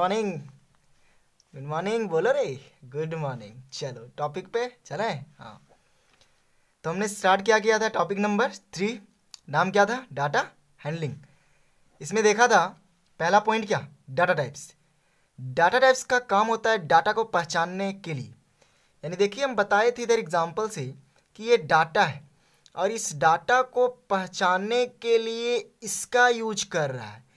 Morning good morning बोलो रे good morning चलो टॉपिक पे चले हाँ तो हमने स्टार्ट क्या किया था टॉपिक नंबर थ्री नाम क्या था डाटा हैंडलिंग इसमें देखा था पहला पॉइंट क्या डाटा टाइप्स डाटा टाइप्स का काम होता है डाटा को पहचानने के लिए यानी देखिए हम बताए थे इधर एग्जाम्पल से कि ये डाटा है और इस डाटा को पहचानने के लिए इसका यूज कर रहा है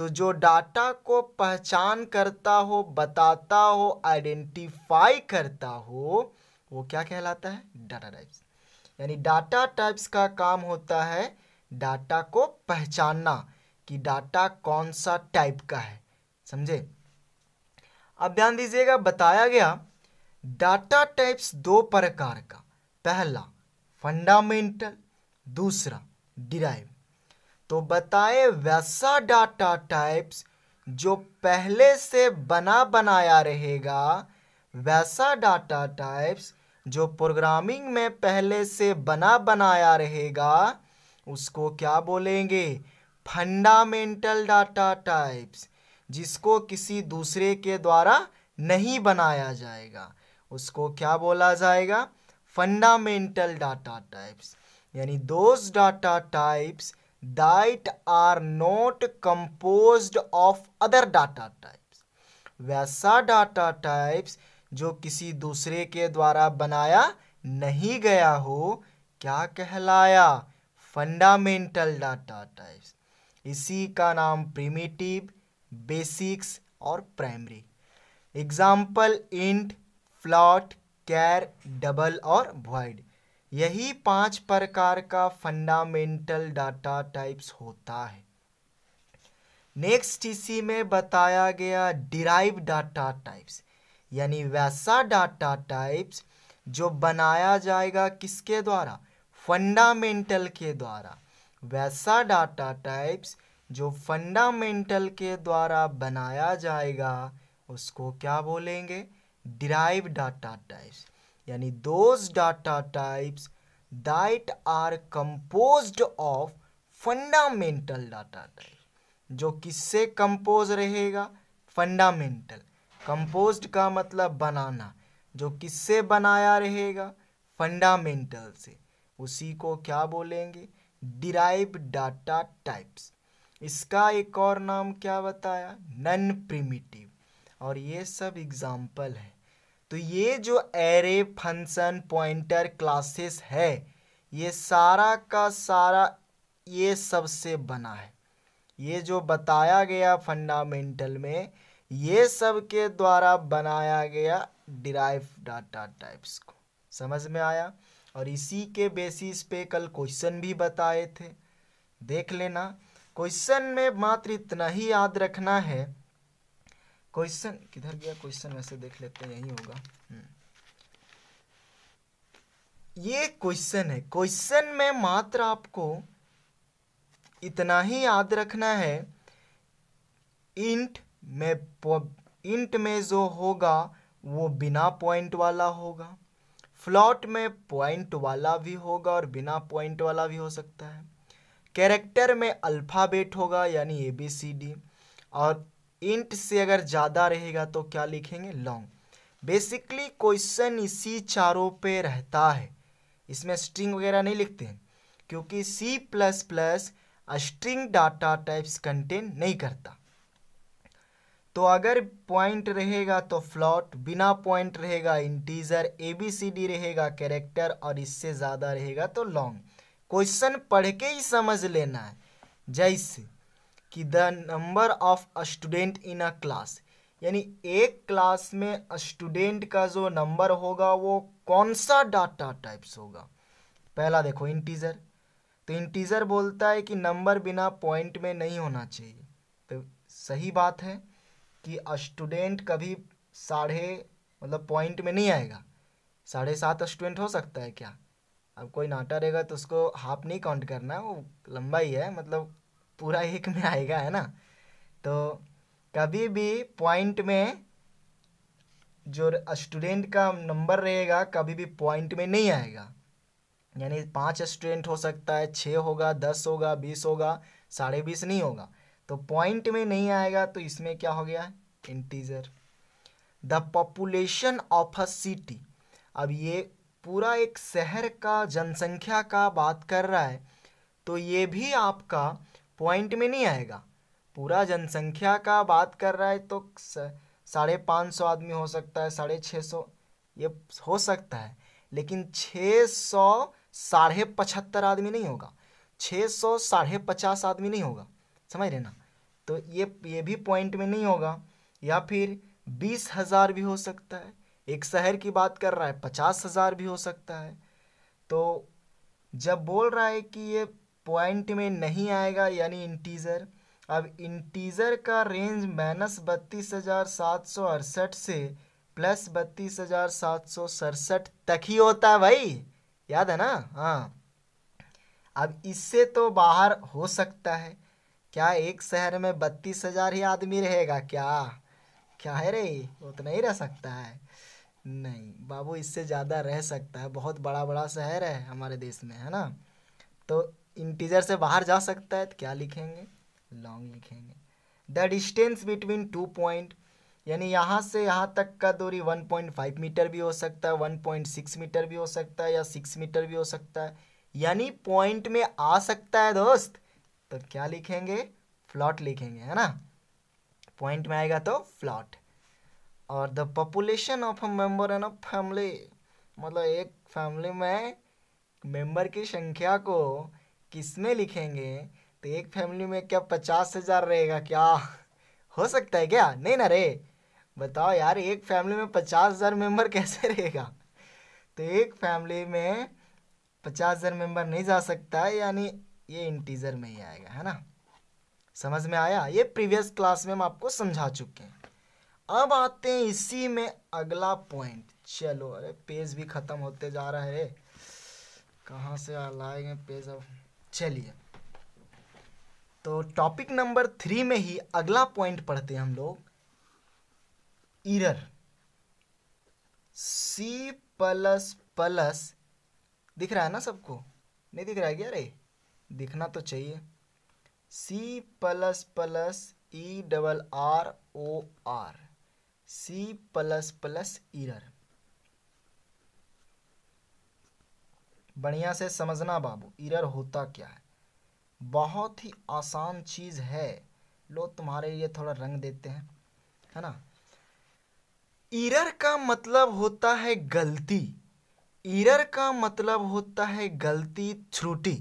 तो जो डाटा को पहचान करता हो बताता हो आइडेंटिफाई करता हो वो क्या कहलाता है डाटा टाइप्स यानी डाटा टाइप्स का काम होता है डाटा को पहचानना कि डाटा कौन सा टाइप का है समझे अब ध्यान दीजिएगा बताया गया डाटा टाइप्स दो प्रकार का पहला फंडामेंटल दूसरा डिराइव तो बताएं वैसा डाटा टाइप्स जो पहले से बना बनाया रहेगा वैसा डाटा टाइप्स जो प्रोग्रामिंग में पहले से बना बनाया रहेगा उसको क्या बोलेंगे फंडामेंटल डाटा टाइप्स जिसको किसी दूसरे के द्वारा नहीं बनाया जाएगा उसको क्या बोला जाएगा फंडामेंटल डाटा टाइप्स यानी those data types that are not composed of other data types वैसा data types जो किसी दूसरे के द्वारा बनाया नहीं गया हो क्या कहलाया फंडामेंटल डाटा टाइप्स इसी का नाम प्रिमिटिव बेसिक्स और primary example int float char double और वाइड यही पांच प्रकार का फंडामेंटल डाटा टाइप्स होता है नेक्स्ट इसी में बताया गया डिराइव डाटा टाइप्स यानी वैसा डाटा टाइप्स जो बनाया जाएगा किसके द्वारा फंडामेंटल के द्वारा वैसा डाटा टाइप्स जो फंडामेंटल के द्वारा बनाया जाएगा उसको क्या बोलेंगे डिराइव डाटा टाइप्स यानी those data types that are composed of fundamental data type जो किससे कंपोज रहेगा फंडामेंटल कंपोज का मतलब बनाना जो किससे बनाया रहेगा फंडामेंटल से उसी को क्या बोलेंगे डिराइव डाटा टाइप्स इसका एक और नाम क्या बताया नन प्रिमिटिव और ये सब एग्जाम्पल है तो ये जो एरे फंक्शन पॉइंटर क्लासेस है ये सारा का सारा ये सबसे बना है ये जो बताया गया फंडामेंटल में ये सब के द्वारा बनाया गया डिराइव डाटा टाइप्स को समझ में आया और इसी के बेसिस पे कल क्वेश्चन भी बताए थे देख लेना क्वेश्चन में मात्र इतना ही याद रखना है क्वेश्चन किधर गया क्वेश्चन वैसे देख लेते हैं यही होगा हम्म। ये क्वेश्चन है क्वेश्चन में मात्र आपको इतना ही याद रखना है इंट में इंट में जो होगा वो बिना पॉइंट वाला होगा फ्लॉट में पॉइंट वाला भी होगा और बिना पॉइंट वाला भी हो सकता है कैरेक्टर में अल्फ़ाबेट होगा यानी ए बी सी डी और इंट से अगर ज़्यादा रहेगा तो क्या लिखेंगे लॉन्ग बेसिकली क्वेश्चन इसी चारों पे रहता है इसमें स्ट्रिंग वगैरह नहीं लिखते हैं क्योंकि C plus plus string data types contain नहीं करता तो अगर पॉइंट रहेगा तो फ्लॉट बिना पॉइंट रहेगा integer A B C D रहेगा कैरेक्टर और इससे ज़्यादा रहेगा तो लॉन्ग क्वेश्चन पढ़ के ही समझ लेना है जैसे कि the number of student in a class यानी एक क्लास में स्टूडेंट का जो नंबर होगा वो कौन सा डाटा टाइप्स होगा पहला देखो इंटीजर तो इंटीजर बोलता है कि नंबर बिना पॉइंट में नहीं होना चाहिए तो सही बात है कि स्टूडेंट कभी साढ़े मतलब पॉइंट में नहीं आएगा साढ़े सात स्टूडेंट हो सकता है क्या अब कोई नाटा रहेगा तो उसको हाफ नहीं काउंट करना है वो लंबा ही है मतलब पूरा एक में आएगा है ना तो कभी भी पॉइंट में जो स्टूडेंट का नंबर रहेगा कभी भी पॉइंट में नहीं आएगा यानी पाँच स्टूडेंट हो सकता है छः होगा दस होगा बीस होगा साढ़े बीस नहीं होगा तो पॉइंट में नहीं आएगा तो इसमें क्या हो गया integer the population of a city अब ये पूरा एक शहर का जनसंख्या का बात कर रहा है तो ये भी आपका पॉइंट में नहीं आएगा पूरा जनसंख्या का बात कर रहा है तो साढ़े पाँच सौ आदमी हो सकता है साढ़े छः सौ ये हो सकता है लेकिन छः सौ साढ़े पचहत्तर आदमी नहीं होगा छः सौ साढ़े पचास आदमी नहीं होगा समझ रहे ना तो ये ये भी पॉइंट में नहीं होगा या फिर बीस हज़ार भी हो सकता है एक शहर की बात कर रहा है पचास हज़ार भी हो सकता है तो जब बोल रहा है कि ये पॉइंट में नहीं आएगा यानी इंटीज़र अब इंटीज़र का रेंज माइनस बत्तीस हज़ार सात सौ अड़सठ से प्लस बत्तीस हज़ार सात सौ सड़सठ तक ही होता है भाई याद है ना हाँ अब इससे तो बाहर हो सकता है क्या एक शहर में बत्तीस हज़ार ही आदमी रहेगा क्या क्या है रे उतना तो ही रह सकता है नहीं बाबू इससे ज़्यादा रह सकता है बहुत बड़ा बड़ा शहर है हमारे देश में है ना तो इंटीजर से बाहर जा सकता है तो क्या लिखेंगे लॉन्ग लिखेंगे the distance between two point यानी यहाँ से यहाँ तक का दूरी 1.5 मीटर भी हो सकता है 1.6 मीटर भी हो सकता है या 6 मीटर भी हो सकता है यानी पॉइंट में आ सकता है दोस्त तो क्या लिखेंगे फ्लॉट लिखेंगे है ना पॉइंट में आएगा तो फ्लॉट और the population of a member in a family मतलब एक फैमिली में मेंबर की संख्या को किसमें लिखेंगे तो एक फैमिली में क्या पचास हज़ार रहेगा क्या हो सकता है क्या नहीं ना रे बताओ यार एक फैमिली में पचास हज़ार मेम्बर कैसे रहेगा तो एक फैमिली में पचास हज़ार मेम्बर नहीं जा सकता है यानी ये इंटीजर में ही आएगा है ना समझ में आया ये प्रीवियस क्लास में हम आपको समझा चुके हैं अब आते हैं इसी में अगला पॉइंट चलो अरे पेज भी ख़त्म होते जा रहा है कहाँ से लाए गए पेज अब चलिए तो टॉपिक नंबर थ्री में ही अगला पॉइंट पढ़ते हैं हम लोग इरर सी प्लस प्लस दिख रहा है ना सबको नहीं दिख रहा है क्या अरे दिखना तो चाहिए C plus plus E double R O R C plus plus error बढ़िया से समझना बाबू इरर होता क्या है बहुत ही आसान चीज़ है लो तुम्हारे लिए थोड़ा रंग देते हैं है ना इरर का मतलब होता है गलती इरर का मतलब होता है गलती त्रुटि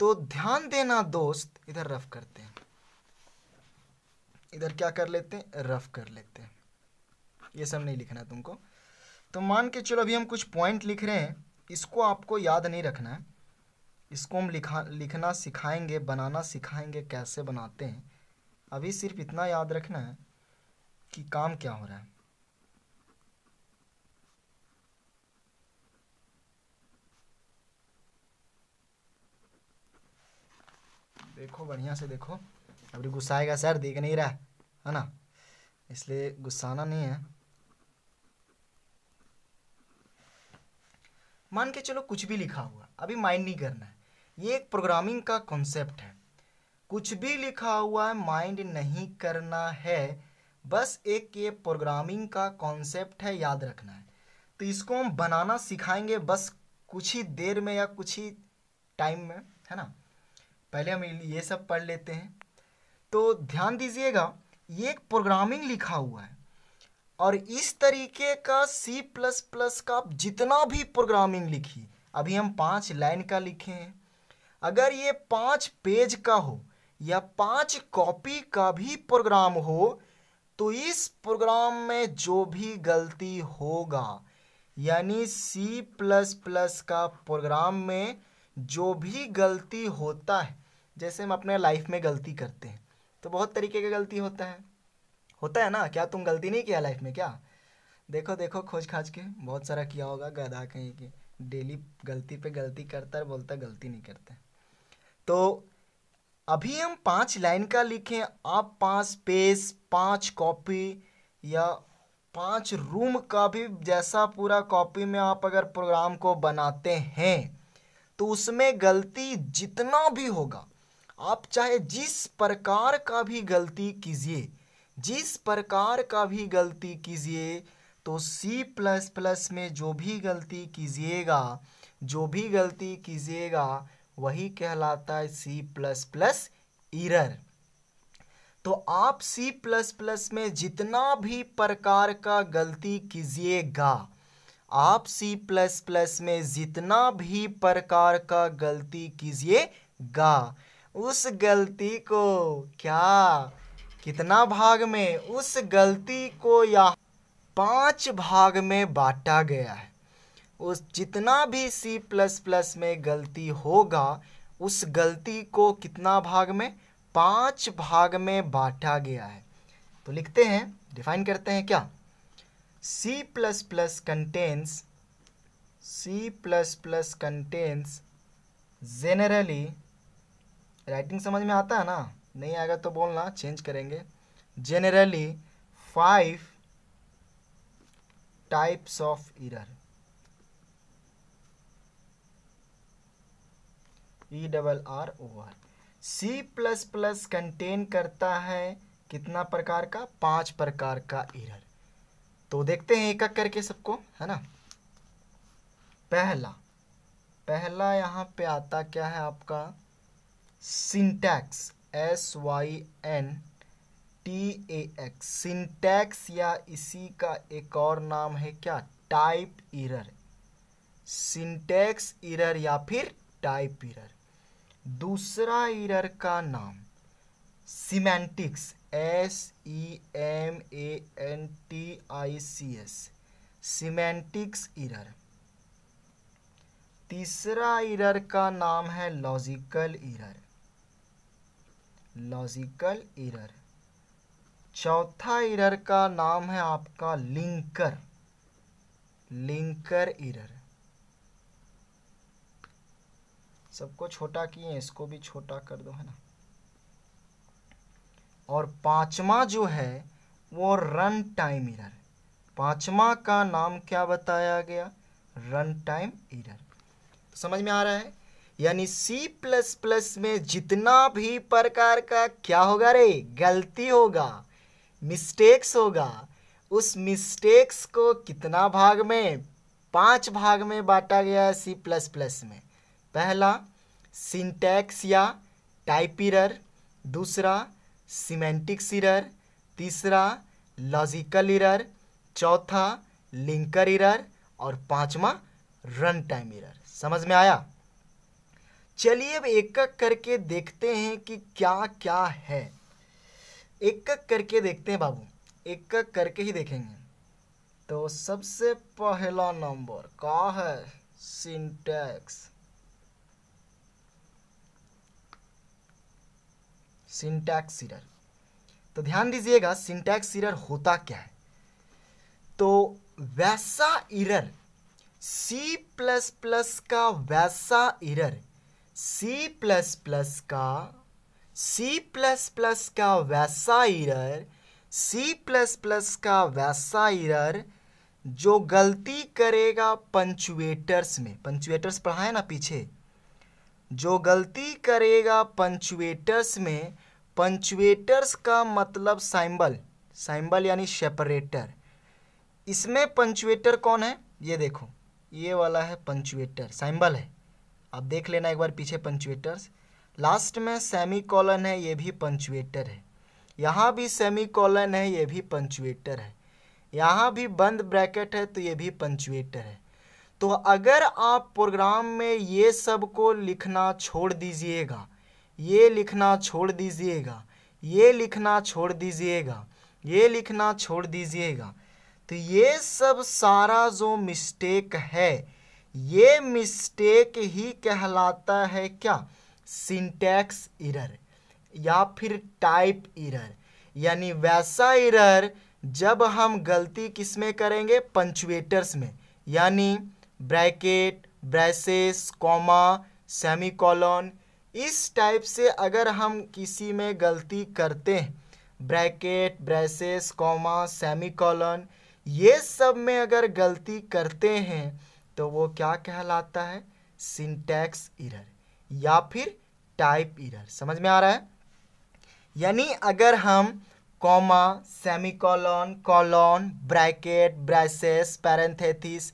तो ध्यान देना दोस्त इधर रफ करते हैं इधर क्या कर लेते हैं रफ कर लेते हैं ये सब नहीं लिखना तुमको तो मान के चलो अभी हम कुछ पॉइंट लिख रहे हैं इसको आपको याद नहीं रखना है इसको हम लिखा लिखना सिखाएंगे बनाना सिखाएंगे कैसे बनाते हैं अभी सिर्फ इतना याद रखना है कि काम क्या हो रहा है देखो बढ़िया से देखो अभी गुस्साएगा सर देख नहीं रहा है ना इसलिए गुस्साना नहीं है मान के चलो कुछ भी लिखा हुआ अभी माइंड नहीं करना है ये एक प्रोग्रामिंग का कॉन्सेप्ट है कुछ भी लिखा हुआ है माइंड नहीं करना है बस एक ये प्रोग्रामिंग का कॉन्सेप्ट है याद रखना है तो इसको हम बनाना सिखाएंगे बस कुछ ही देर में या कुछ ही टाइम में है ना पहले हम ये सब पढ़ लेते हैं तो ध्यान दीजिएगा ये एक प्रोग्रामिंग लिखा हुआ है और इस तरीके का सी प्लस प्लस का आप जितना भी प्रोग्रामिंग लिखी अभी हम पाँच लाइन का लिखे हैं अगर ये पाँच पेज का हो या पाँच कॉपी का भी प्रोग्राम हो तो इस प्रोग्राम में जो भी गलती होगा यानी सी प्लस प्लस का प्रोग्राम में जो भी गलती होता है जैसे हम अपने लाइफ में गलती करते हैं तो बहुत तरीके का गलती होता है होता है ना क्या तुम गलती नहीं किया लाइफ में क्या देखो देखो खोज खाज के बहुत सारा किया होगा गधा कहीं के डेली गलती पे गलती करता है बोलता गलती नहीं करता तो अभी हम पांच लाइन का लिखें आप पांच पेज पांच कॉपी या पांच रूम का भी जैसा पूरा कॉपी में आप अगर प्रोग्राम को बनाते हैं तो उसमें गलती जितना भी होगा आप चाहे जिस प्रकार का भी गलती कीजिए जिस प्रकार का भी गलती कीजिए तो C प्लस प्लस में जो भी गलती कीजिएगा जो भी गलती कीजिएगा वही कहलाता है C प्लस प्लस तो आप C प्लस प्लस में जितना भी प्रकार का गलती कीजिएगा आप C प्लस प्लस में जितना भी प्रकार का गलती कीजिएगा उस गलती को क्या कितना भाग में उस गलती को या पांच भाग में बांटा गया है उस जितना भी सी प्लस प्लस में गलती होगा उस गलती को कितना भाग में पांच भाग में बांटा गया है तो लिखते हैं डिफाइन करते हैं क्या C plus plus contains C plus plus contains generally writing समझ में आता है ना नहीं आएगा तो बोलना चेंज करेंगे generally five types of error E double R O R C plus plus contain करता है कितना प्रकार का पांच प्रकार का इरर तो देखते हैं एक एक करके सबको है ना पहला पहला यहां पे आता क्या है आपका syntax S Y N T A X syntax या इसी का एक और नाम है क्या टाइप इरर सिंटैक्स इरर या फिर टाइप इरर दूसरा इरर का नाम semantics S E M A N T I C S semantics error तीसरा इरर का नाम है लॉजिकल इरर लॉजिकल एरर चौथा एरर का नाम है आपका लिंकर लिंकर एरर सबको छोटा किए इसको भी छोटा कर दो है ना और पांचवा जो है वो रन टाइम एरर पांचवा का नाम क्या बताया गया रन टाइम एरर समझ में आ रहा है यानी सी प्लस प्लस में जितना भी प्रकार का क्या होगा रे गलती होगा मिस्टेक्स होगा उस मिस्टेक्स को कितना भाग में पांच भाग में बांटा गया है सी प्लस प्लस में पहला सिंटैक्स या टाइप इरर दूसरा सीमेंटिक्स इरर तीसरा लॉजिकल इरर चौथा लिंकर इरर और पांचवा रन टाइम इरर समझ में आया चलिए अब एक एक करके देखते हैं कि क्या क्या है एक एक करके देखते हैं बाबू एक एक करके ही देखेंगे तो सबसे पहला नंबर का है सिंटैक्स सिंटैक्स एरर तो ध्यान दीजिएगा सिंटैक्स एरर होता क्या है तो वैसा इरर सी प्लस प्लस का वैसा इरर सी प्लस प्लस का सी प्लस प्लस का वैसा इरर सी प्लस प्लस का वैसा इरर जो गलती करेगा पंचुएटर्स में पंचुएटर्स पढ़ाए ना पीछे जो गलती करेगा पंचुएटर्स में पंचुएटर्स का मतलब साइंबल साइंबल यानी सेपरेटर इसमें पंचुएटर कौन है ये देखो ये वाला है पंचुएटर साइंबल है आप देख लेना एक बार पीछे पंचुएटर्स लास्ट में सेमी कॉलन है ये भी पंचुएटर है यहाँ भी सेमी कॉलन है ये भी पंचुएटर है यहाँ भी बंद ब्रैकेट है तो ये भी पंचुएटर है तो अगर आप प्रोग्राम में ये सब को लिखना छोड़ दीजिएगा ये लिखना छोड़ दीजिएगा ये लिखना छोड़ दीजिएगा ये लिखना छोड़ दीजिएगा तो ये सब सारा जो मिस्टेक है ये मिस्टेक ही कहलाता है क्या सिंटैक्स इरर या फिर टाइप इरर यानी वैसा इरर जब हम गलती किस में करेंगे पंचुएटर्स में यानी bracket braces comma semicolon इस टाइप से अगर हम किसी में गलती करते हैं bracket braces comma semicolon ये सब में अगर गलती करते हैं तो वो क्या कहलाता है सिंटैक्स इरर या फिर टाइप इरर समझ में आ रहा है यानी अगर हम comma semicolon colon bracket braces parenthesis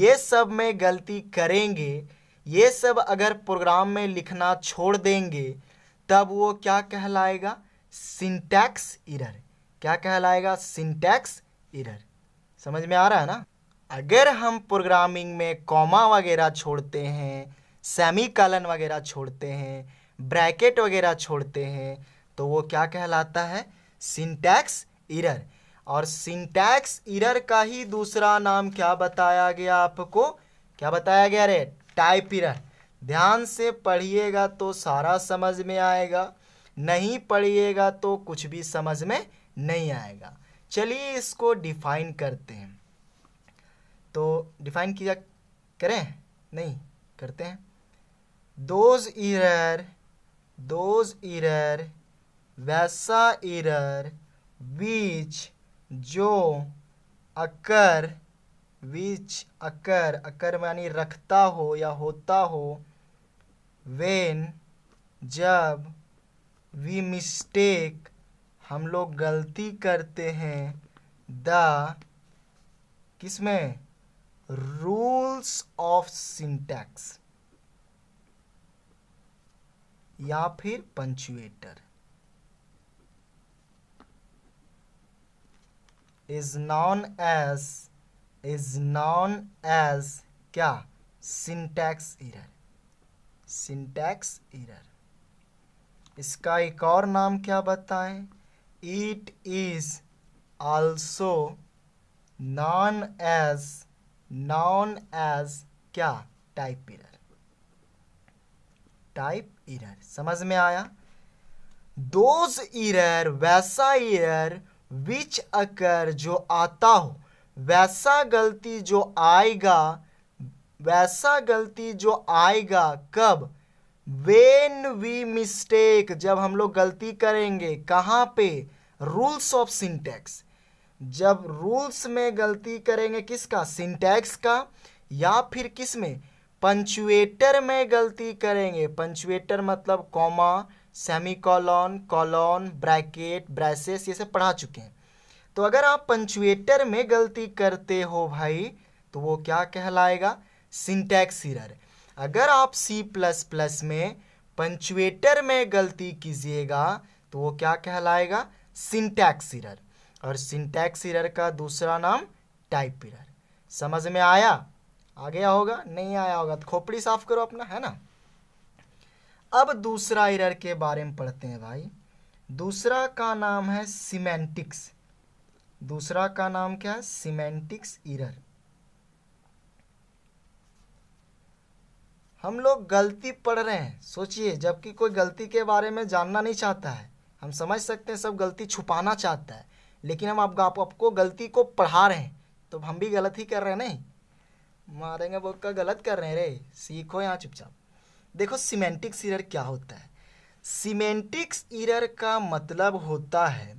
ये सब में गलती करेंगे ये सब अगर प्रोग्राम में लिखना छोड़ देंगे तब वो क्या कहलाएगा सिंटैक्स इरर क्या कहलाएगा सिंटैक्स इरर समझ में आ रहा है ना अगर हम प्रोग्रामिंग में कॉमा वगैरह छोड़ते हैं सेमी कलन वगैरह छोड़ते हैं ब्रैकेट वगैरह छोड़ते हैं तो वो क्या कहलाता है सिंटैक्स इरर और सिंटैक्स इरर का ही दूसरा नाम क्या बताया गया आपको क्या बताया गया रे टाइप इरर ध्यान से पढ़िएगा तो सारा समझ में आएगा नहीं पढ़िएगा तो कुछ भी समझ में नहीं आएगा चलिए इसको डिफाइन करते हैं तो डिफाइन किया करें नहीं करते हैं दोज इरर दोज इरर वैसा इरर बीच जो अकर बीच अकर अकर मानी रखता हो या होता हो वेन जब वी मिस्टेक हम लोग गलती करते हैं द किस में रूल्स ऑफ सिंटैक्स या फिर punctuator is known as is known as क्या सिंटैक्स इरर सिंटैक्स इरर इसका एक और नाम क्या बताएं it is also known as known as क्या टाइप इरर टाइप इरर समझ में आया दोज इरर वैसा इरर विच अकर जो आता हो वैसा गलती जो आएगा वैसा गलती जो आएगा कब वेन वी मिस्टेक जब हम लोग गलती करेंगे कहाँ पे रूल्स ऑफ सिंटेक्स जब रूल्स में गलती करेंगे किसका सिंटैक्स का या फिर किस में पंचुएटर में गलती करेंगे पंचुएटर मतलब comma semicolon colon bracket braces ये सब पढ़ा चुके हैं तो अगर आप पंचुएटर में गलती करते हो भाई तो वो क्या कहलाएगा सिंटैक्स हिरर अगर आप सी प्लस प्लस में पंचुएटर में गलती कीजिएगा तो वो क्या कहलाएगा सिंटैक्स हिरर और सिंटैक्स इरर का दूसरा नाम टाइप इरर समझ में आया आ गया होगा नहीं आया होगा तो खोपड़ी साफ करो अपना है ना अब दूसरा इरर के बारे में पढ़ते हैं भाई दूसरा का नाम है सीमेंटिक्स दूसरा का नाम क्या है सीमेंटिक्स इरर हम लोग गलती पढ़ रहे हैं सोचिए जबकि कोई गलती के बारे में जानना नहीं चाहता है हम समझ सकते हैं सब गलती छुपाना चाहता है लेकिन हम आप आप, आपको गलती को पढ़ा रहे हैं तो हम भी गलत ही कर रहे हैं नहीं मारेंगे वो का गलत कर रहे हैं रे सीखो यहाँ चुपचाप देखो सीमेंटिक्स इरर क्या होता है सीमेंटिक्स इरर का मतलब होता है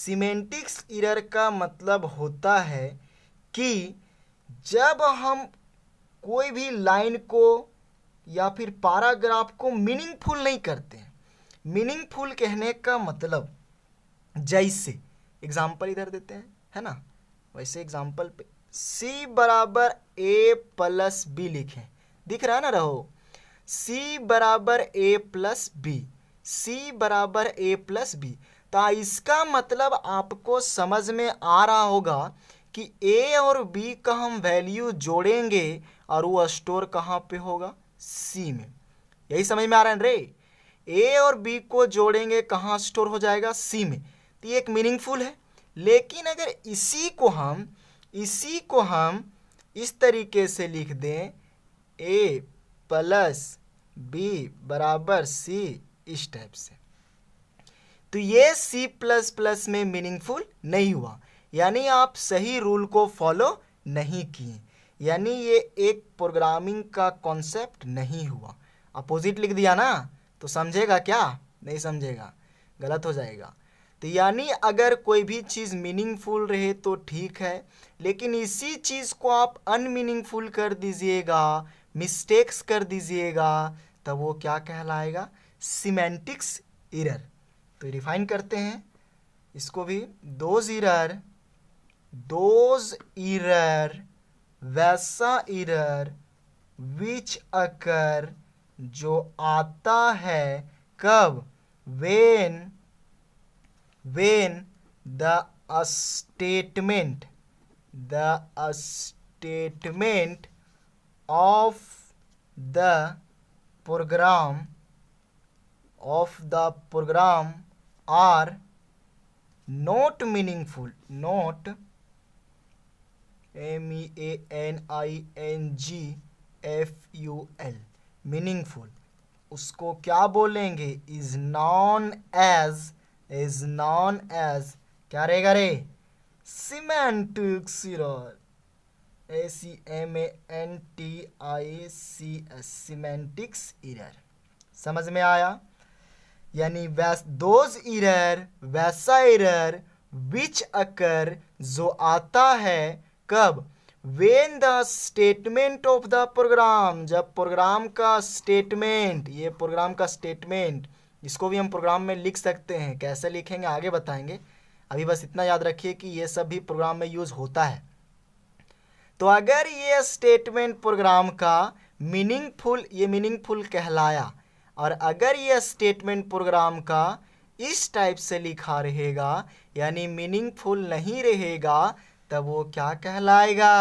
सीमेंटिक्स इरर का मतलब होता है कि जब हम कोई भी लाइन को या फिर पैराग्राफ को मीनिंगफुल नहीं करते हैं मीनिंगफुल कहने का मतलब जैसे एग्जाम्पल इधर देते हैं है ना वैसे एग्जाम्पल पे सी बराबर ए प्लस बी लिखें दिख रहा है ना रहो सी बराबर ए प्लस बी सी बराबर ए प्लस बी तो इसका मतलब आपको समझ में आ रहा होगा कि ए और बी का हम वैल्यू जोड़ेंगे और वो स्टोर कहाँ पे होगा सी में यही समझ में आ रहा है रे ए और बी को जोड़ेंगे कहाँ स्टोर हो जाएगा सी में तो ये एक मीनिंगफुल है लेकिन अगर इसी को हम इसी को हम इस तरीके से लिख दें ए प्लस बी बराबर सी इस टाइप से तो ये सी प्लस प्लस में मीनिंगफुल नहीं हुआ यानी आप सही रूल को फॉलो नहीं किए यानी ये एक प्रोग्रामिंग का कॉन्सेप्ट नहीं हुआ अपोजिट लिख दिया ना तो समझेगा क्या नहीं समझेगा गलत हो जाएगा तो यानी अगर कोई भी चीज़ मीनिंगफुल रहे तो ठीक है लेकिन इसी चीज़ को आप अनमीनिंगफुल कर दीजिएगा मिस्टेक्स कर दीजिएगा तब वो क्या कहलाएगा सीमेंटिक्स इरर तो रिफाइन करते हैं इसको भी दोज इरर दोज इरर वैसा इरर विच अकर जो आता है कब when when the a statement the a statement of the program of the program are not meaningful not m e a n i n g f u l meaningful usko kya bolenge is known as is known as क्या रहेगा रे semantic error A C M A N T I C S semantics error समझ में आया यानी वैस those error वैसा error which occur जो आता है कब when the statement of the program जब प्रोग्राम का स्टेटमेंट ये प्रोग्राम का स्टेटमेंट इसको भी हम प्रोग्राम में लिख सकते हैं कैसे लिखेंगे आगे बताएंगे अभी बस इतना याद रखिए कि ये सब भी प्रोग्राम में यूज़ होता है तो अगर ये स्टेटमेंट प्रोग्राम का मीनिंगफुल ये मीनिंगफुल कहलाया और अगर ये स्टेटमेंट प्रोग्राम का इस टाइप से लिखा रहेगा यानी मीनिंगफुल नहीं रहेगा तब वो क्या कहलाएगा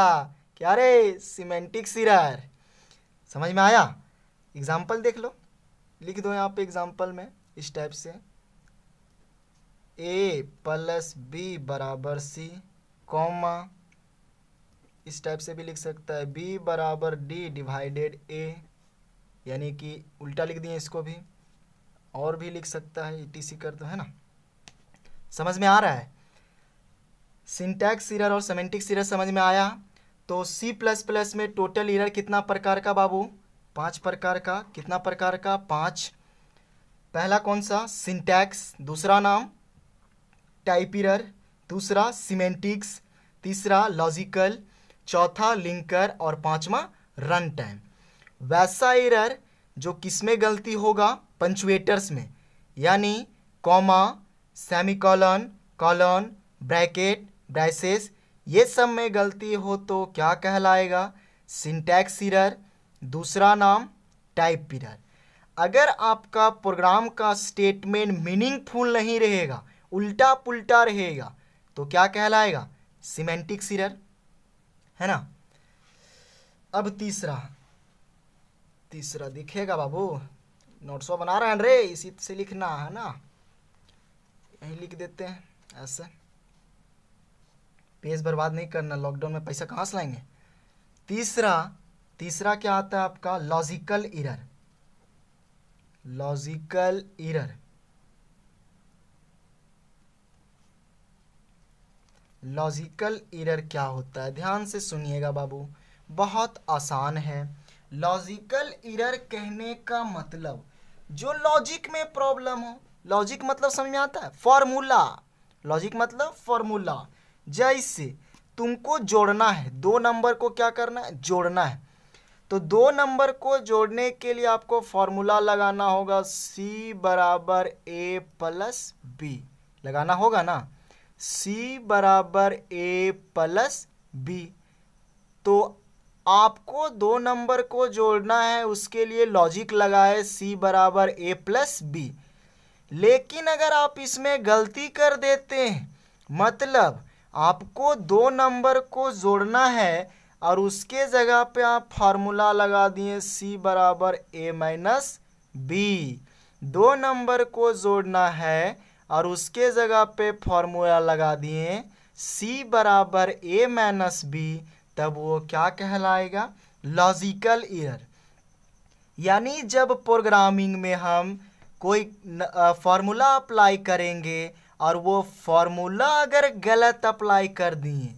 क्या रे सीमेंटिक सिरर समझ में आया एग्जाम्पल देख लो लिख दो यहाँ पे एग्जाम्पल में इस टाइप से ए प्लस बी बराबर सी कॉमा इस टाइप से भी लिख सकता है बी बराबर डी डिवाइडेड ए यानी कि उल्टा लिख दिए इसको भी और भी लिख सकता है ई कर दो है ना समझ में आ रहा है सिंटैक्स इरर और सेमेंटिक्स इरर समझ में आया तो सी प्लस प्लस में टोटल इरर कितना प्रकार का बाबू पांच प्रकार का कितना प्रकार का पांच पहला कौन सा सिंटैक्स दूसरा नाम टाइपिरर दूसरा सीमेंटिक्स तीसरा लॉजिकल चौथा लिंकर और पांचवा रन टाइम वैसा एरर जो किसमें गलती होगा पंचुएटर्स में यानी comma semicolon colon bracket braces ये सब में गलती हो तो क्या कहलाएगा सिंटैक्स इरर दूसरा नाम टाइप पीरियड अगर आपका प्रोग्राम का स्टेटमेंट मीनिंगफुल नहीं रहेगा उल्टा पुल्टा रहेगा तो क्या कहलाएगा सिमेंटिक सीरर है ना अब तीसरा तीसरा दिखेगा बाबू नोट्स तो बना रहे हैं रे इसी से लिखना है ना यही लिख देते हैं ऐसे पेज बर्बाद नहीं करना लॉकडाउन में पैसा कहाँ से लाएंगे तीसरा तीसरा क्या आता है आपका logical error logical error logical error क्या होता है ध्यान से सुनिएगा बाबू बहुत आसान है लॉजिकल इरर कहने का मतलब जो लॉजिक में प्रॉब्लम हो लॉजिक मतलब समझ में आता है फॉर्मूला लॉजिक मतलब फॉर्मूला जैसे तुमको जोड़ना है दो नंबर को क्या करना है जोड़ना है तो दो नंबर को जोड़ने के लिए आपको फॉर्मूला लगाना होगा सी बराबर ए प्लस बी लगाना होगा ना सी बराबर ए प्लस बी तो आपको दो नंबर को जोड़ना है उसके लिए लॉजिक लगाए सी बराबर ए प्लस बी लेकिन अगर आप इसमें गलती कर देते हैं मतलब आपको दो नंबर को जोड़ना है और उसके जगह पे आप फार्मूला लगा दिए सी बराबर ए माइनस बी दो नंबर को जोड़ना है और उसके जगह पे फार्मूला लगा दिए सी बराबर ए माइनस बी तब वो क्या कहलाएगा लॉजिकल ईयर यानी जब प्रोग्रामिंग में हम कोई फार्मूला अप्लाई करेंगे और वो फार्मूला अगर गलत अप्लाई कर दिए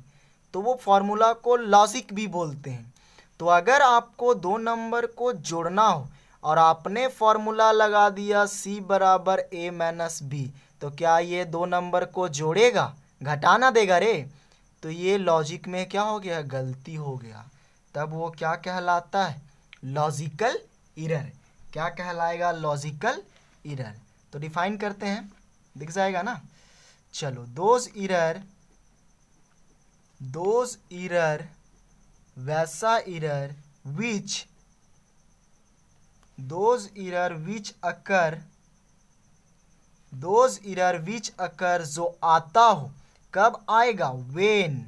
तो वो फार्मूला को लॉजिक भी बोलते हैं तो अगर आपको दो नंबर को जोड़ना हो और आपने फार्मूला लगा दिया सी बराबर ए माइनस बी तो क्या ये दो नंबर को जोड़ेगा घटाना देगा रे तो ये लॉजिक में क्या हो गया गलती हो गया तब वो क्या कहलाता है लॉजिकल इरर क्या कहलाएगा लॉजिकल इरर तो डिफाइन करते हैं दिख जाएगा ना चलो दोज इरर दोज इरर वैसा error which those error which occur those error which occur जो आता हो कब आएगा वेन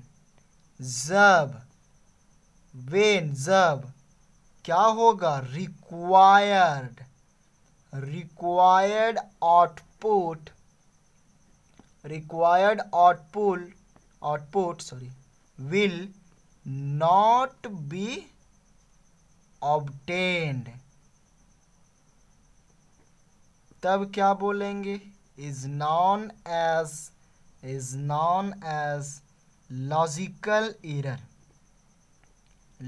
जब वेन जब क्या होगा required required output required output output sorry will not be obtained तब क्या बोलेंगे is known as is known as logical error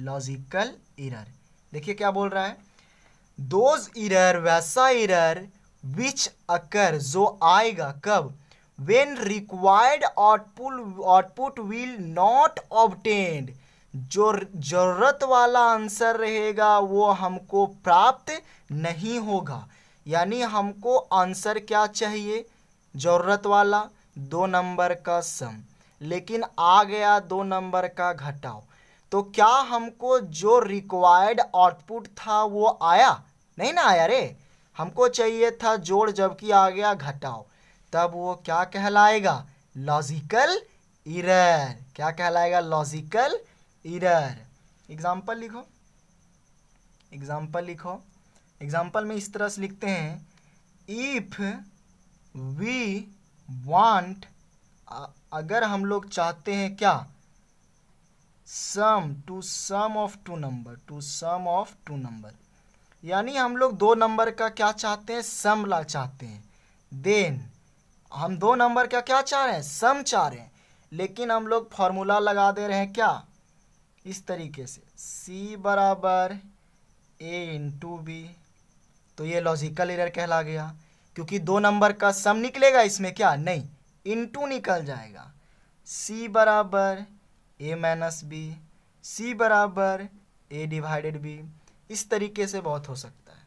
logical error देखिए क्या बोल रहा है दोज इरर वैसा इरर विच अकर जो आएगा कब when required output output will not obtained जो जरूरत वाला आंसर रहेगा वो हमको प्राप्त नहीं होगा यानी हमको आंसर क्या चाहिए ज़रूरत वाला दो नंबर का सम लेकिन आ गया दो नंबर का घटाओ तो क्या हमको जो रिक्वायर्ड आउटपुट था वो आया नहीं ना आया रे हमको चाहिए था जोड़ जबकि आ गया घटाओ तब वो क्या कहलाएगा लॉजिकल इरर क्या कहलाएगा लॉजिकल इरर एग्जाम्पल लिखो एग्जाम्पल लिखो एग्जाम्पल में इस तरह से लिखते हैं इफ़ वी वांट अगर हम लोग चाहते हैं क्या sum two sum of two number two sum of two number यानी हम लोग दो नंबर का क्या चाहते हैं सम ला चाहते हैं देन हम दो नंबर क्या क्या चाह रहे हैं सम चाह रहे हैं लेकिन हम लोग फॉर्मूला लगा दे रहे हैं क्या इस तरीके से c बराबर ए इंटू बी तो ये लॉजिकल एरर कहला गया क्योंकि दो नंबर का सम निकलेगा इसमें क्या नहीं इंटू निकल जाएगा c बराबर ए माइनस बी सी बराबर ए डिवाइडेड बी इस तरीके से बहुत हो सकता है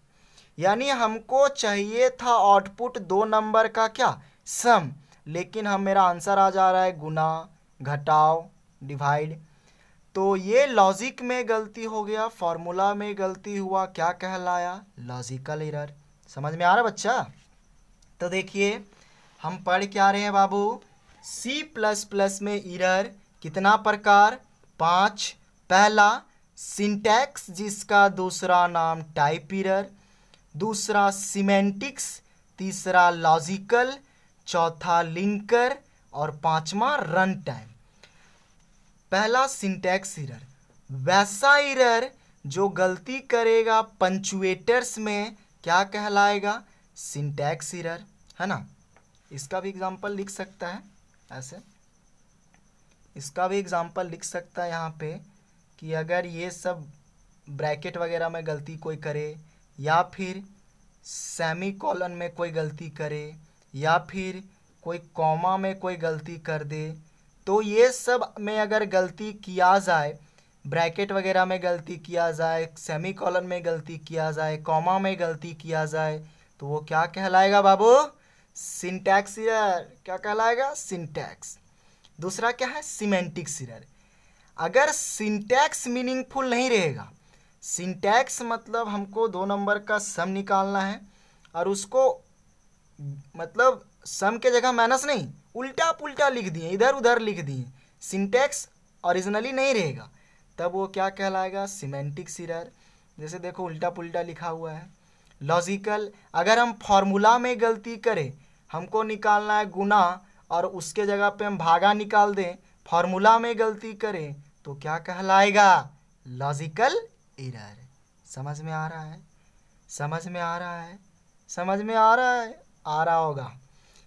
यानी हमको चाहिए था आउटपुट दो नंबर का क्या सम लेकिन हम मेरा आंसर आ जा रहा है गुना घटाव डिवाइड तो ये लॉजिक में गलती हो गया फॉर्मूला में गलती हुआ क्या कहलाया लॉजिकल एरर समझ में आ रहा बच्चा तो देखिए हम पढ़ क्या रहे हैं बाबू सी प्लस प्लस में इरर कितना प्रकार पांच पहला सिंटैक्स जिसका दूसरा नाम टाइप इरर दूसरा सीमेंटिक्स तीसरा लॉजिकल चौथा लिंकर और पांचवा रन टाइम पहला सिंटैक्स इरर वैसा इरर जो गलती करेगा पंचुएटर्स में क्या कहलाएगा सिंटैक्स इरर है ना इसका भी एग्जाम्पल लिख सकता है ऐसे इसका भी एग्जाम्पल लिख सकता है यहाँ पे कि अगर ये सब ब्रैकेट वगैरह में गलती कोई करे या फिर सेमी कॉलन में कोई गलती करे या फिर कोई कॉमा में कोई गलती कर दे तो ये सब में अगर गलती किया जाए ब्रैकेट वगैरह में गलती किया जाए सेमी कॉलन में गलती किया जाए कॉमा में गलती किया जाए तो वो क्या कहलाएगा बाबू सिंटैक्स इरर क्या कहलाएगा सिंटैक्स दूसरा क्या है सिमेंटिक्स इरर अगर सिंटैक्स मीनिंगफुल नहीं रहेगा सिंटैक्स मतलब हमको दो नंबर का सम निकालना है और उसको मतलब सम के जगह माइनस नहीं उल्टा पुल्टा लिख दिए इधर उधर लिख दिए सिंटेक्स ओरिजिनली नहीं रहेगा तब वो क्या कहलाएगा सीमेंटिक सिरर जैसे देखो उल्टा पुल्टा लिखा हुआ है लॉजिकल अगर हम फॉर्मूला में गलती करें हमको निकालना है गुना और उसके जगह पे हम भागा निकाल दें फॉर्मूला में गलती करें तो क्या कहलाएगा लॉजिकल एरर समझ में आ रहा है समझ में आ रहा है समझ में आ रहा है आ रहा होगा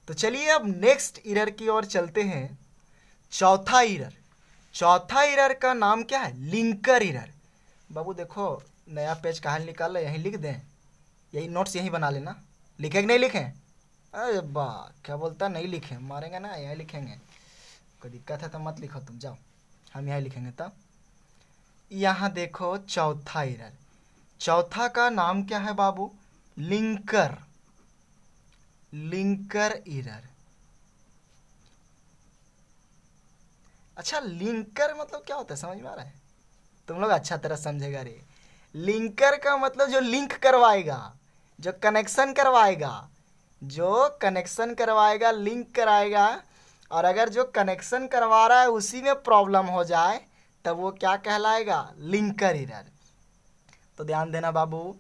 तो चलिए अब नेक्स्ट इरर की ओर चलते हैं चौथा इरर चौथा इरर का नाम क्या है लिंकर इरर बाबू देखो नया पेज कहा निकाल लो यहीं लिख दें यही नोट्स यहीं बना लेना लिखे कि नहीं लिखें अरे बा क्या बोलता नहीं लिखें मारेंगे ना यहीं लिखेंगे कोई दिक्कत है तो मत लिखो तुम जाओ हम यहीं लिखेंगे तब यहाँ देखो चौथा इरर चौथा का नाम क्या है बाबू लिंकर लिंकर इरर अच्छा लिंकर मतलब क्या होता है समझ में आ रहा है तुम लोग अच्छा तरह समझेगा रे लिंकर का मतलब जो लिंक करवाएगा जो कनेक्शन करवाएगा जो कनेक्शन करवाएगा लिंक कराएगा और अगर जो कनेक्शन करवा रहा है उसी में प्रॉब्लम हो जाए तब वो क्या कहलाएगा लिंकर इरर तो ध्यान देना बाबू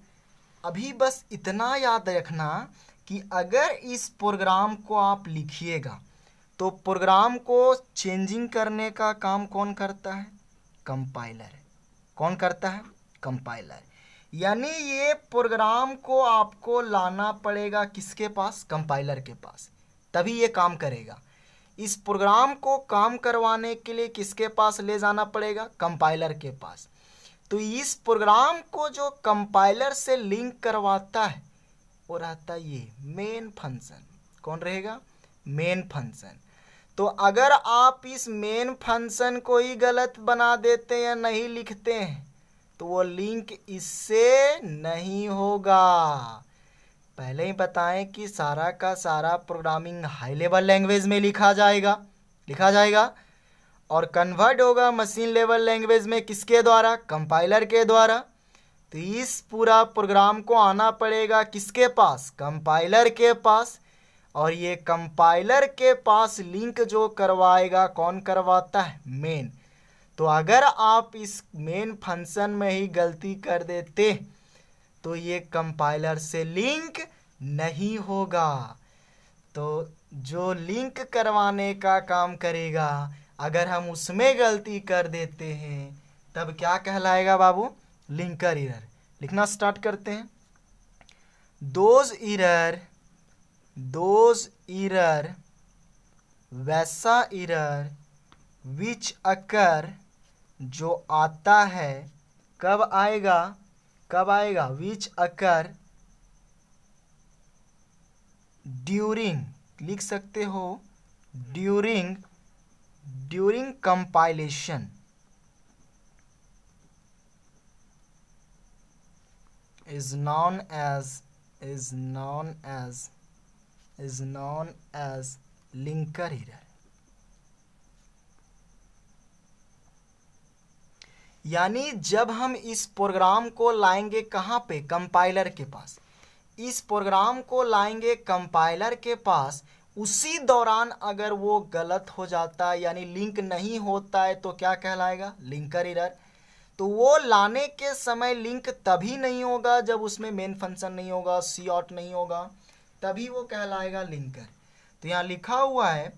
अभी बस इतना याद रखना कि अगर इस प्रोग्राम को आप लिखिएगा तो प्रोग्राम को चेंजिंग करने का काम कौन करता है कंपाइलर कौन करता है कंपाइलर यानी ये प्रोग्राम को आपको लाना पड़ेगा किसके पास कंपाइलर के पास तभी ये काम करेगा इस प्रोग्राम को काम करवाने के लिए किसके पास ले जाना पड़ेगा कंपाइलर के पास तो इस प्रोग्राम को जो कंपाइलर से लिंक करवाता है और आता ये मेन फंक्शन कौन रहेगा मेन फंक्शन तो अगर आप इस मेन फंक्शन को ही गलत बना देते या नहीं लिखते हैं तो वो लिंक इससे नहीं होगा पहले ही बताएं कि सारा का सारा प्रोग्रामिंग हाई लेवल लैंग्वेज में लिखा जाएगा लिखा जाएगा और कन्वर्ट होगा मशीन लेवल लैंग्वेज में किसके द्वारा कंपाइलर के द्वारा तो इस पूरा प्रोग्राम को आना पड़ेगा किसके पास कंपाइलर के पास और ये कंपाइलर के पास लिंक जो करवाएगा कौन करवाता है मेन तो अगर आप इस मेन फंक्शन में ही गलती कर देते तो ये कंपाइलर से लिंक नहीं होगा तो जो लिंक करवाने का काम करेगा अगर हम उसमें गलती कर देते हैं तब क्या कहलाएगा बाबू लिंकर इरर लिखना स्टार्ट करते हैं दोज इरर दोज इरर वैसा इरर विच अकर जो आता है कब आएगा कब आएगा विच अकर ड्यूरिंग लिख सकते हो during during compilation is known as is known as is known as linker error यानी जब हम इस प्रोग्राम को लाएंगे कहाँ पे कंपाइलर के पास इस प्रोग्राम को लाएंगे कंपाइलर के पास उसी दौरान अगर वो गलत हो जाता है यानी लिंक नहीं होता है तो क्या कहलाएगा लिंकर इरर तो वो लाने के समय लिंक तभी नहीं होगा जब उसमें मेन फंक्शन नहीं होगा सी ऑट नहीं होगा तभी वो कहलाएगा लिंकर तो यहाँ लिखा हुआ है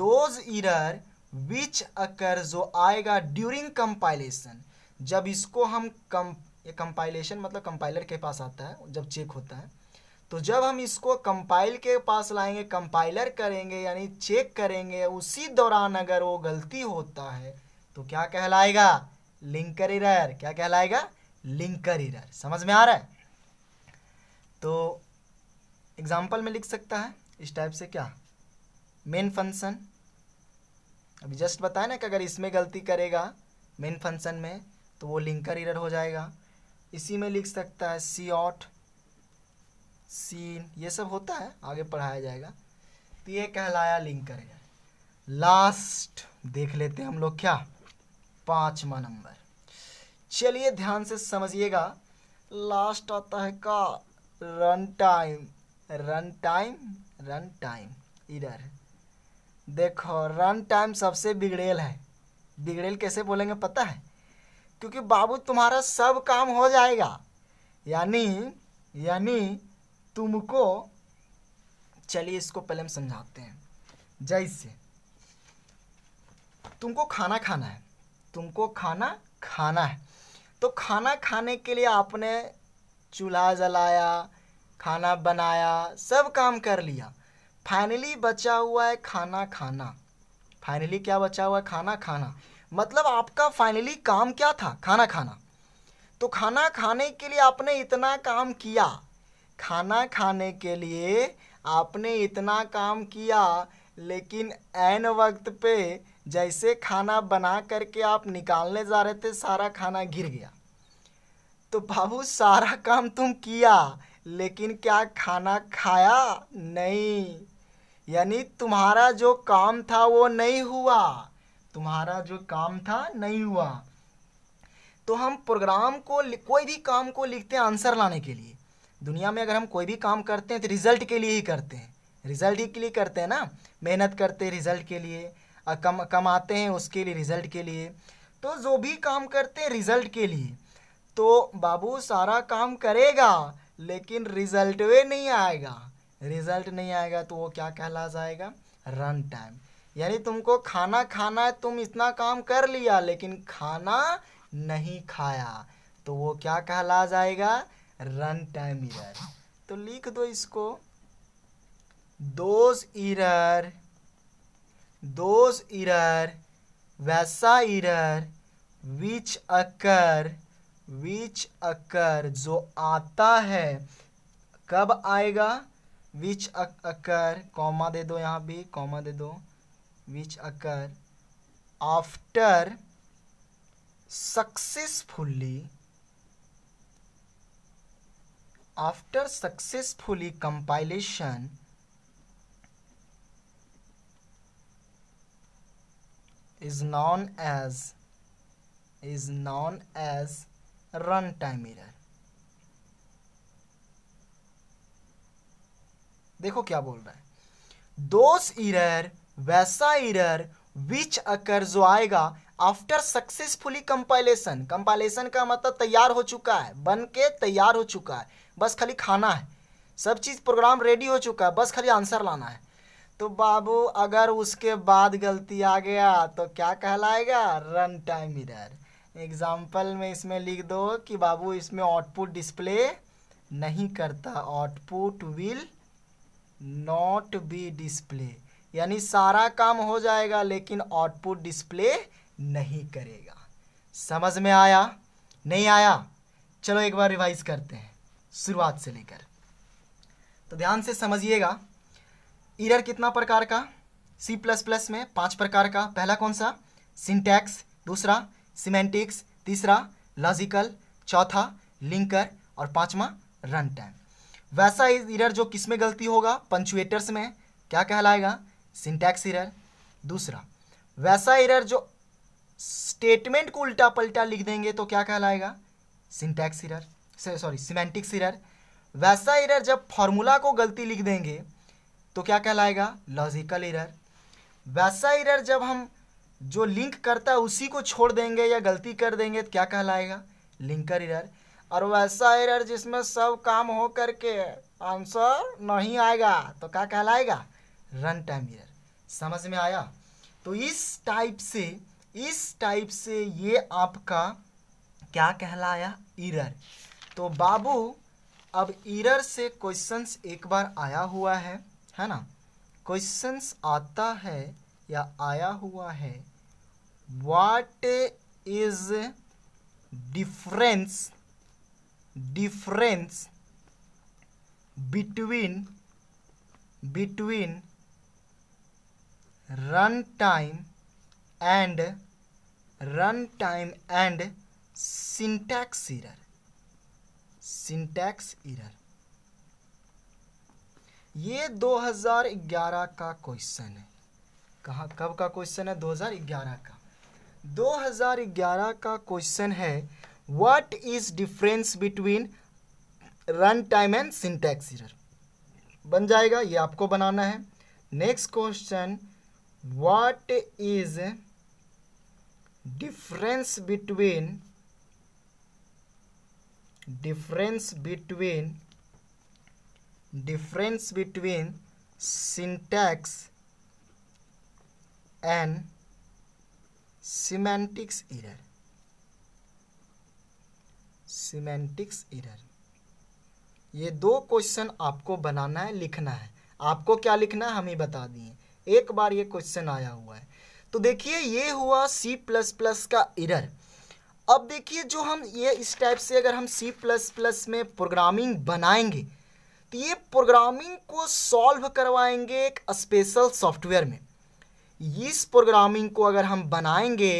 दोज इरर विच अकर जो आएगा ड्यूरिंग कंपाइलेशन जब इसको हम कम कंपाइलेशन मतलब कंपाइलर के पास आता है जब चेक होता है तो जब हम इसको कंपाइल के पास लाएंगे कंपाइलर करेंगे यानी चेक करेंगे उसी दौरान अगर वो गलती होता है तो क्या कहलाएगा लिंकर इरर क्या कहलाएगा लिंकर इरर समझ में आ रहा है तो एग्जाम्पल में लिख सकता है इस टाइप से क्या मेन फंक्शन अभी जस्ट बताया ना कि अगर इसमें गलती करेगा मेन फंक्शन में तो वो लिंकर इरर हो जाएगा इसी में लिख सकता है सी ऑट सीन ये सब होता है आगे पढ़ाया जाएगा तो ये कहलाया लिंकर इरर लास्ट देख लेते हैं हम लोग क्या पांचवा नंबर चलिए ध्यान से समझिएगा लास्ट आता है का run time run time run time इधर देखो रन टाइम सबसे बिगड़ेल है बिगड़ेल कैसे बोलेंगे पता है क्योंकि बाबू तुम्हारा सब काम हो जाएगा यानी यानी तुमको चलिए इसको पहले हम समझाते हैं जैसे तुमको खाना खाना है तुमको खाना खाना है तो खाना खाने के लिए आपने चूल्हा जलाया खाना बनाया सब काम कर लिया फाइनली बचा हुआ है खाना खाना फाइनली क्या बचा हुआ है खाना खाना मतलब आपका फाइनली काम क्या था खाना खाना तो खाना खाने के लिए आपने इतना काम किया खाना खाने के लिए आपने इतना काम किया लेकिन एन वक्त पे जैसे खाना बना करके आप निकालने जा रहे थे सारा खाना गिर गया तो बाबू सारा काम तुम किया लेकिन क्या खाना खाया नहीं यानी तुम्हारा जो काम था वो नहीं हुआ तुम्हारा जो काम था नहीं हुआ तो हम प्रोग्राम को कोई भी काम को लिखते हैं आंसर लाने के लिए दुनिया में अगर हम कोई भी काम करते हैं तो रिज़ल्ट के लिए ही करते हैं रिज़ल्ट ही के लिए करते हैं ना मेहनत करते रिज़ल्ट के लिए कम कमाते हैं उसके लिए रिज़ल्ट के लिए तो जो भी काम करते हैं रिज़ल्ट के लिए तो बाबू सारा काम करेगा लेकिन रिज़ल्ट वे नहीं आएगा रिज़ल्ट नहीं आएगा तो वो क्या कहला जाएगा रन टाइम यानी तुमको खाना खाना है तुम इतना काम कर लिया लेकिन खाना नहीं खाया तो वो क्या कहला जाएगा रन टाइम इरर तो लिख दो इसको दोज इरर दोज इरर वैसा error which occur which occur जो आता है कब आएगा विच अकर कॉमा दे दो यहाँ भी कॉमा दे दो which occur after successfully after successfully compilation is known as is known as runtime error देखो क्या बोल रहा है दोस इरर वैसा इरर विच अकर जो आएगा आफ्टर सक्सेसफुली कंपाइलेशन कंपाइलेशन का मतलब तैयार हो चुका है बन के तैयार हो चुका है बस खाली खाना है सब चीज़ प्रोग्राम रेडी हो चुका है बस खाली आंसर लाना है तो बाबू अगर उसके बाद गलती आ गया तो क्या कहलाएगा रन टाइम इधर एग्जाम्पल में इसमें लिख दो कि बाबू इसमें आउटपुट डिस्प्ले नहीं करता output will not be display यानी सारा काम हो जाएगा लेकिन आउटपुट डिस्प्ले नहीं करेगा समझ में आया नहीं आया चलो एक बार रिवाइज करते हैं शुरुआत से लेकर तो ध्यान से समझिएगा इरर कितना प्रकार का सी प्लस प्लस में पांच प्रकार का पहला कौन सा सिंटैक्स दूसरा सिमेंटिक्स तीसरा लॉजिकल चौथा लिंकर और पांचवा रन टाइम वैसा इरर जो किस में गलती होगा पंचुएटर्स में क्या कहलाएगा सिंटैक्स इरर दूसरा वैसा इरर जो स्टेटमेंट को उल्टा पलटा लिख देंगे तो क्या कहलाएगा syntax error sorry semantics error वैसा इरर जब फॉर्मूला को गलती लिख देंगे तो क्या कहलाएगा लॉजिकल इरर वैसा इरर जब हम जो लिंक करता है उसी को छोड़ देंगे या गलती कर देंगे तो क्या कहलाएगा लिंकर इरर और वैसा इरर जिसमें सब काम हो करके आंसर नहीं आएगा तो क्या कहलाएगा रन टाइम इरर समझ में आया तो इस टाइप से इस टाइप से ये आपका क्या कहलाया इरर तो बाबू अब इरर से क्वेश्चंस एक बार आया हुआ है है ना क्वेश्चंस आता है या आया हुआ है what is difference difference between between run time and run time and syntax error syntax error ये 2011 का क्वेश्चन है कहा कब का क्वेश्चन है 2011 का 2011 का क्वेश्चन है what is difference between run time and syntax error बन जाएगा ये आपको बनाना है next question what is difference between difference between difference between syntax and semantics error semantics error ये दो क्वेश्चन आपको बनाना है लिखना है आपको क्या लिखना है हम ही बता दिए एक बार ये क्वेश्चन आया हुआ है तो देखिए ये हुआ सी प्लस प्लस का इरर अब देखिए जो हम ये इस टाइप से अगर हम सी प्लस प्लस में प्रोग्रामिंग बनाएंगे तो ये प्रोग्रामिंग को सॉल्व करवाएंगे एक स्पेशल सॉफ्टवेयर में इस प्रोग्रामिंग को अगर हम बनाएंगे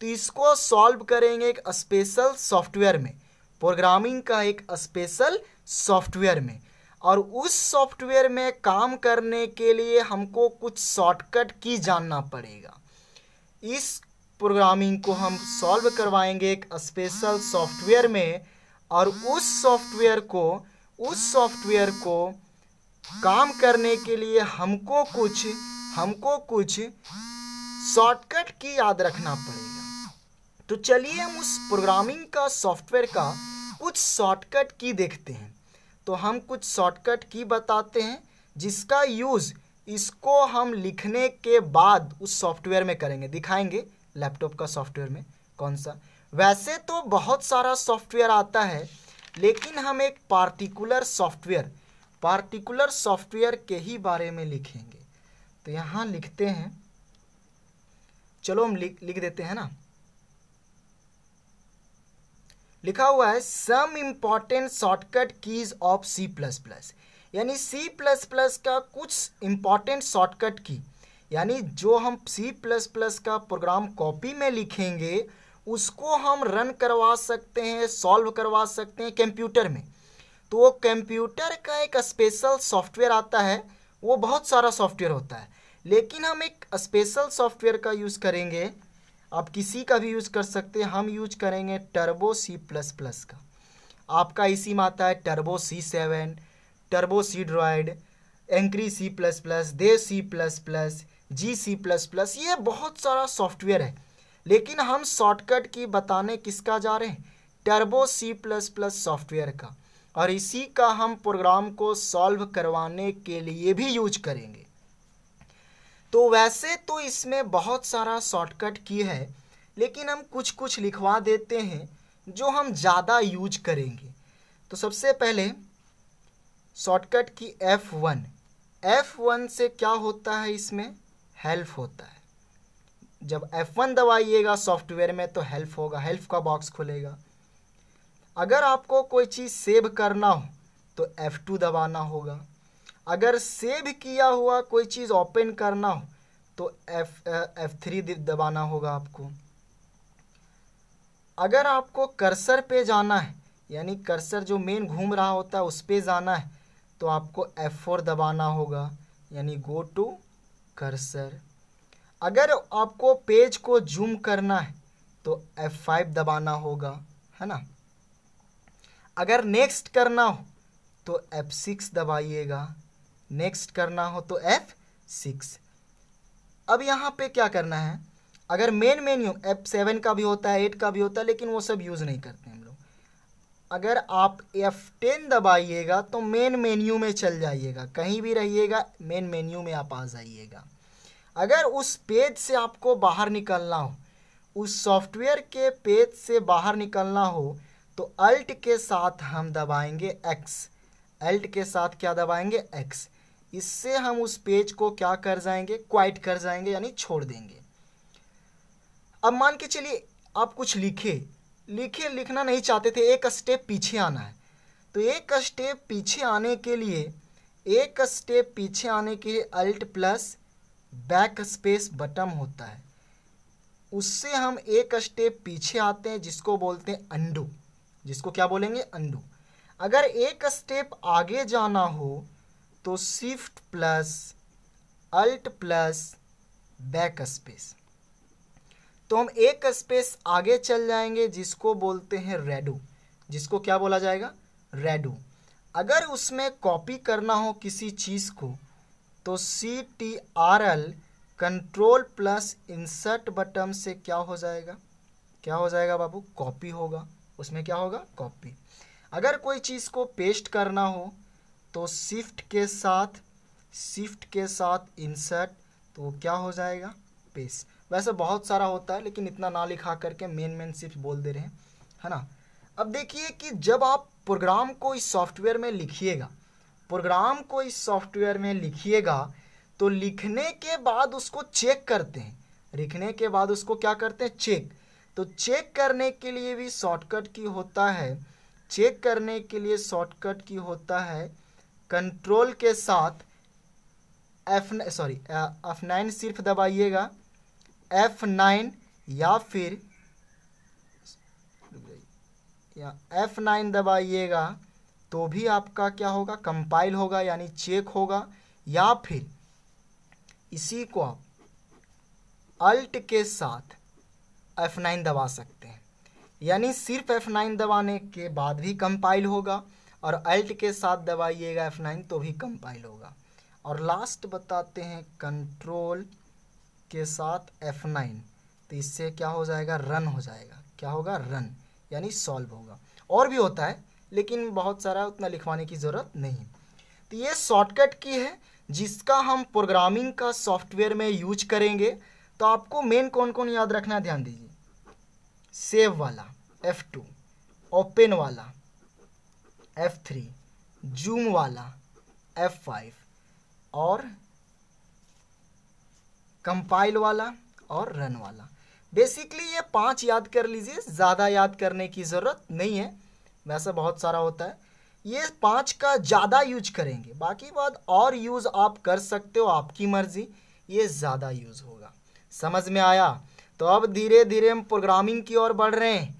तो इसको सॉल्व करेंगे एक स्पेशल सॉफ्टवेयर में प्रोग्रामिंग का एक स्पेशल सॉफ्टवेयर में और उस सॉफ्टवेयर में काम करने के लिए हमको कुछ शॉर्टकट की जानना पड़ेगा इस प्रोग्रामिंग को हम सॉल्व करवाएंगे एक स्पेशल सॉफ्टवेयर में और उस सॉफ्टवेयर को उस सॉफ्टवेयर को काम करने के लिए हमको कुछ हमको कुछ शॉर्टकट की याद रखना पड़ेगा तो चलिए हम उस प्रोग्रामिंग का सॉफ्टवेयर का कुछ शॉर्टकट की देखते हैं तो हम कुछ शॉर्टकट की बताते हैं जिसका यूज़ इसको हम लिखने के बाद उस सॉफ्टवेयर में करेंगे दिखाएंगे लैपटॉप का सॉफ्टवेयर में कौन सा वैसे तो बहुत सारा सॉफ्टवेयर आता है लेकिन हम एक पार्टिकुलर सॉफ्टवेयर पार्टिकुलर सॉफ्टवेयर के ही बारे में लिखेंगे तो यहाँ लिखते हैं चलो हम लिख लिख देते हैं ना लिखा हुआ है some important shortcut keys of C plus plus यानी सी प्लस प्लस का कुछ इम्पॉर्टेंट शॉर्टकट की यानी जो हम सी प्लस प्लस का प्रोग्राम कॉपी में लिखेंगे उसको हम रन करवा सकते हैं सॉल्व करवा सकते हैं कंप्यूटर में तो वो कंप्यूटर का एक स्पेशल सॉफ्टवेयर आता है वो बहुत सारा सॉफ्टवेयर होता है लेकिन हम एक स्पेशल सॉफ्टवेयर का यूज़ करेंगे आप किसी का भी यूज़ कर सकते हैं हम यूज करेंगे टर्बो सी प्लस प्लस का आपका इसी में आता है turbo C seven turbo C droid एंक्री C plus plus dev C plus plus G C plus plus ये बहुत सारा सॉफ्टवेयर है लेकिन हम शॉर्टकट की बताने किसका जा रहे हैं turbo C plus plus software का और इसी का हम प्रोग्राम को सॉल्व करवाने के लिए भी यूज करेंगे तो वैसे तो इसमें बहुत सारा शॉर्टकट की है लेकिन हम कुछ कुछ लिखवा देते हैं जो हम ज़्यादा यूज करेंगे तो सबसे पहले शॉर्टकट की F1 F1 से क्या होता है इसमें हेल्प होता है जब F1 दबाइएगा सॉफ्टवेयर में तो हेल्प होगा हेल्प का बॉक्स खुलेगा अगर आपको कोई चीज़ सेव करना हो तो F2 दबाना होगा अगर सेव किया हुआ कोई चीज़ ओपन करना हो तो F F3 दबाना होगा आपको अगर आपको कर्सर पे जाना है यानी कर्सर जो मेन घूम रहा होता है उस पर जाना है तो आपको F4 दबाना होगा यानी गो टू कर्सर अगर आपको पेज को जूम करना है तो F5 दबाना होगा है ना अगर नेक्स्ट करना हो तो F6 दबाइएगा नेक्स्ट करना हो तो F6 अब यहाँ पे क्या करना है अगर मेन मेन्यू F7 सेवन का भी होता है एट का भी होता है लेकिन वो सब यूज़ नहीं करते हम लोग अगर आप एफ टेन दबाइएगा तो मेन मेन्यू में चल जाइएगा कहीं भी रहिएगा मेन मेन्यू में आप आ जाइएगा अगर उस पेज से आपको बाहर निकलना हो उस सॉफ्टवेयर के पेज से बाहर निकलना हो तो अल्ट के साथ हम दबाएंगे एक्स अल्ट के साथ क्या दबाएंगे एक्स इससे हम उस पेज को क्या कर जाएंगे क्वाइट कर जाएंगे यानी छोड़ देंगे अब मान के चलिए आप कुछ लिखे लिखे लिखना नहीं चाहते थे एक स्टेप पीछे आना है तो एक स्टेप पीछे आने के लिए एक स्टेप पीछे आने के लिए alt plus backspace button होता है उससे हम एक स्टेप पीछे आते हैं जिसको बोलते हैं अंडू जिसको क्या बोलेंगे अंडू अगर एक स्टेप आगे जाना हो तो shift plus alt plus backspace तो हम एक स्पेस आगे चल जाएंगे जिसको बोलते हैं रेडू जिसको क्या बोला जाएगा रेडू अगर उसमें कॉपी करना हो किसी चीज़ को तो C T R L control plus insert button से क्या हो जाएगा क्या हो जाएगा बाबू कॉपी होगा उसमें क्या होगा कॉपी अगर कोई चीज़ को पेस्ट करना हो तो शिफ्ट के साथ शिफ्ट के साथ इंसर्ट तो क्या हो जाएगा पेस्ट वैसे बहुत सारा होता है लेकिन इतना ना लिखा करके मेन मेन सिर्फ बोल दे रहे हैं है ना अब देखिए कि जब आप प्रोग्राम को इस सॉफ्टवेयर में लिखिएगा प्रोग्राम को इस सॉफ्टवेयर में लिखिएगा तो लिखने के बाद उसको चेक करते हैं लिखने के बाद उसको क्या करते हैं चेक तो चेक करने के लिए भी शॉर्टकट की होता है चेक करने के लिए शॉर्टकट की होता है कंट्रोल के साथ एफ सॉरी एफ नाइन सिर्फ दबाइएगा एफ नाइन या फिर या एफ नाइन दबाइएगा तो भी आपका क्या होगा कंपाइल होगा यानी चेक होगा या फिर इसी को आप अल्ट के साथ F9 दबा सकते हैं यानी सिर्फ F9 दबाने के बाद भी कंपाइल होगा और अल्ट के साथ दबाइएगा F9 तो भी कंपाइल होगा और लास्ट बताते हैं कंट्रोल के साथ F9 तो इससे क्या हो जाएगा रन हो जाएगा क्या होगा रन यानी सॉल्व होगा और भी होता है लेकिन बहुत सारा उतना लिखवाने की ज़रूरत नहीं तो ये शॉर्टकट की है जिसका हम प्रोग्रामिंग का सॉफ्टवेयर में यूज करेंगे तो आपको मेन कौन कौन याद रखना है ध्यान दीजिए सेव वाला एफ टू ओपन वाला एफ थ्री जूम वाला एफ फाइव और कंपाइल वाला और रन वाला बेसिकली ये पांच याद कर लीजिए ज़्यादा याद करने की ज़रूरत नहीं है वैसे बहुत सारा होता है ये पाँच का ज़्यादा यूज करेंगे बाकी बात और यूज़ आप कर सकते हो आपकी मर्ज़ी ये ज़्यादा यूज़ होगा समझ में आया तो अब धीरे धीरे हम प्रोग्रामिंग की ओर बढ़ रहे हैं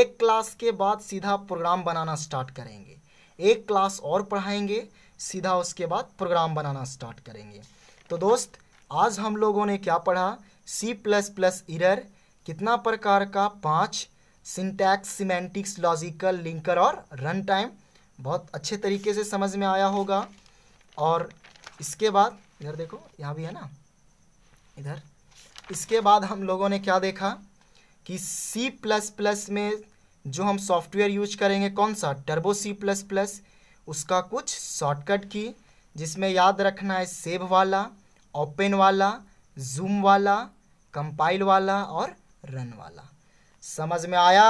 एक क्लास के बाद सीधा प्रोग्राम बनाना स्टार्ट करेंगे एक क्लास और पढ़ाएंगे सीधा उसके बाद प्रोग्राम बनाना स्टार्ट करेंगे तो दोस्त आज हम लोगों ने क्या पढ़ा सी प्लस प्लस इरर कितना प्रकार का पाँच सिंटैक्स सिमेंटिक्स लॉजिकल लिंकर और रन टाइम बहुत अच्छे तरीके से समझ में आया होगा और इसके बाद इधर देखो यहाँ भी है ना इधर इसके बाद हम लोगों ने क्या देखा कि C प्लस प्लस में जो हम सॉफ्टवेयर यूज करेंगे कौन सा टर्बो C प्लस प्लस उसका कुछ शॉर्टकट की जिसमें याद रखना है सेव वाला ओपन वाला जूम वाला कंपाइल वाला और रन वाला समझ में आया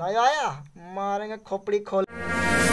नहीं आया मारेंगे खोपड़ी खोल